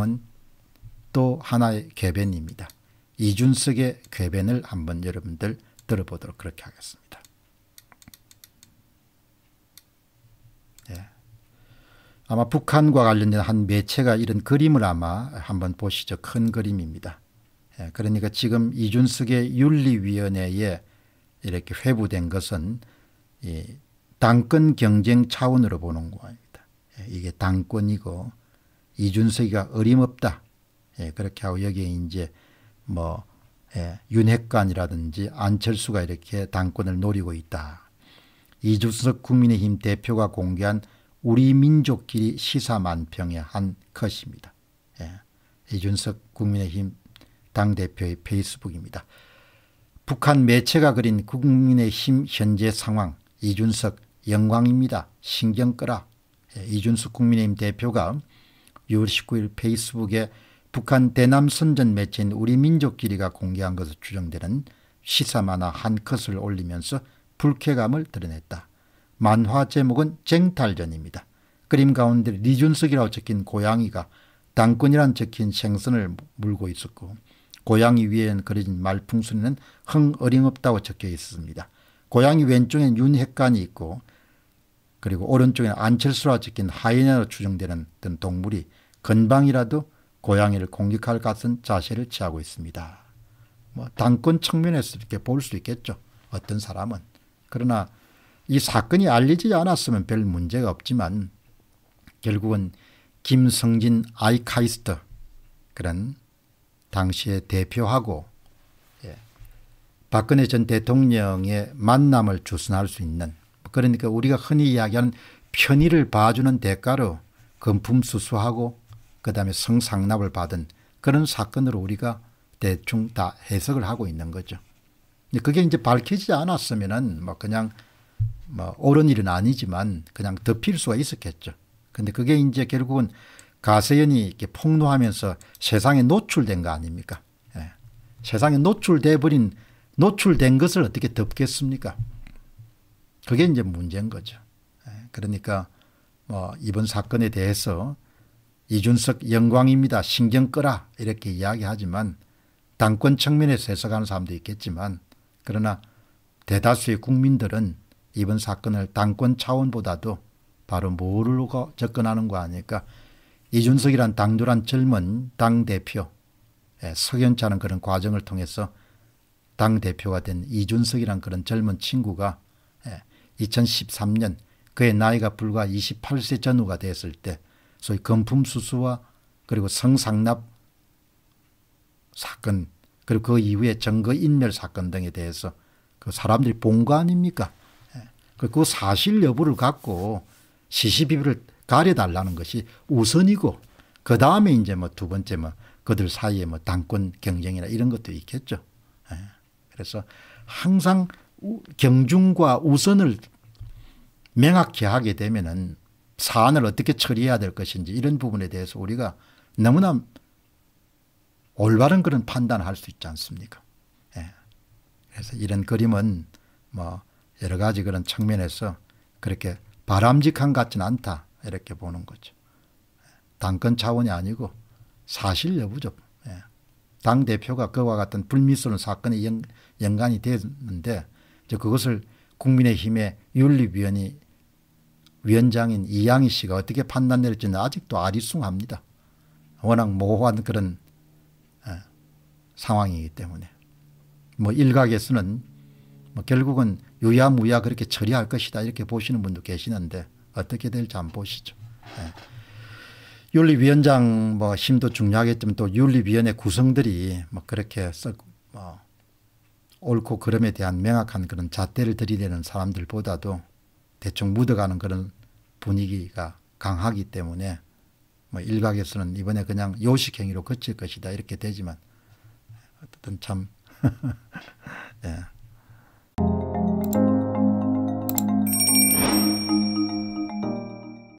작품은 또 하나의 궤변입니다. 이준석의 궤변을 한번 여러분들 들어보도록 그렇게 하겠습니다. 예. 아마 북한과 관련된 한 매체가 이런 그림을 아마 한번 보시죠. 큰 그림입니다. 예. 그러니까 지금 이준석의 윤리위원회에 이렇게 회부된 것은 당권 경쟁 차원으로 보는 거입니 예, 이게 당권이고 이준석이가 어림없다. 예, 그렇게 하고 여기에 이제 뭐 예, 윤핵관이라든지 안철수가 이렇게 당권을 노리고 있다. 이준석 국민의힘 대표가 공개한 우리 민족끼리 시사만평의 한 컷입니다. 예, 이준석 국민의힘 당대표의 페이스북입니다. 북한 매체가 그린 국민의힘 현재 상황 이준석 영광입니다. 신경 끄라. 예, 이준석 국민의힘 대표가 6월 19일 페이스북에 북한 대남 선전 매체인 우리 민족끼리가 공개한 것을 추정되는 시사 만화 한 컷을 올리면서 불쾌감을 드러냈다. 만화 제목은 쟁탈전입니다. 그림 가운데 리준석이라고 적힌 고양이가 당권이란 적힌 생선을 물고 있었고 고양이 위에는 그려진 말풍선에는 흥 어림없다고 적혀 있었습니다. 고양이 왼쪽엔 윤핵관이 있고 그리고 오른쪽에는 안철수라 적힌 하이에나로 추정되는 등 동물이 건방이라도 고양이를 공격할 같은 자세를 취하고 있습니다. 뭐 당권 측면에서 이렇게 볼 수 있겠죠. 어떤 사람은. 그러나 이 사건이 알려지 않았으면 별 문제가 없지만 결국은 김성진 아이카이스트 그런 당시의 대표하고 예. 박근혜 전 대통령의 만남을 주선할 수 있는 그러니까 우리가 흔히 이야기하는 편의를 봐주는 대가로 금품 수수하고 그 다음에 성상납을 받은 그런 사건으로 우리가 대충 다 해석을 하고 있는 거죠. 그게 이제 밝혀지지 않았으면은 뭐 그냥 뭐 옳은 일은 아니지만 그냥 덮일 수가 있었겠죠. 근데 그게 이제 결국은 가세연이 이렇게 폭로하면서 세상에 노출된 거 아닙니까? 예. 세상에 노출돼 버린 노출된 것을 어떻게 덮겠습니까? 그게 이제 문제인 거죠. 예. 그러니까 뭐 이번 사건에 대해서 이준석 영광입니다. 신경 끄라 이렇게 이야기하지만 당권 측면에서 해석하는 사람도 있겠지만 그러나 대다수의 국민들은 이번 사건을 당권 차원보다도 바로 모르고 접근하는 거 아닐까 이준석이란 당돌한 젊은 당대표 예, 석연차는 그런 과정을 통해서 당대표가 된 이준석이란 그런 젊은 친구가 2013년 예, 그의 나이가 불과 28세 전후가 됐을 때 소위 금품 수수와 그리고 성상납 사건 그리고 그 이후에 증거 인멸 사건 등에 대해서 그 사람들이 본 거 아닙니까? 예. 그, 그 사실 여부를 갖고 시시비비를 가려달라는 것이 우선이고 그 다음에 이제 뭐 두 번째 뭐 그들 사이에 뭐 당권 경쟁이나 이런 것도 있겠죠. 예. 그래서 항상 경중과 우선을 명확히 하게 되면은 사안을 어떻게 처리해야 될 것인지 이런 부분에 대해서 우리가 너무나 올바른 그런 판단을 할 수 있지 않습니까? 예. 그래서 이런 그림은 뭐 여러 가지 그런 측면에서 그렇게 바람직한 같지는 않다 이렇게 보는 거죠. 당권 차원이 아니고 사실 여부죠. 예. 당 대표가 그와 같은 불미스러운 사건에 연, 연관이 됐는데 그것을 국민의힘의 윤리위원이 위원장인 이양희 씨가 어떻게 판단될지는 아직도 아리숭합니다. 워낙 모호한 그런 예, 상황이기 때문에 뭐 일각에서는 뭐 결국은 유야무야 그렇게 처리할 것이다 이렇게 보시는 분도 계시는데 어떻게 될지 안 보시죠. 예. 윤리위원장 뭐 심도 중요하겠지만 또 윤리위원회 구성들이 뭐 그렇게 썩뭐 옳고 그름에 대한 명확한 그런 잣대를 들이대는 사람들보다도 대충 묻어가는 그런 분위기가 강하기 때문에 뭐 일각에서는 이번에 그냥 요식행위로 그칠 것이다 이렇게 되지만 어쨌든 참 예.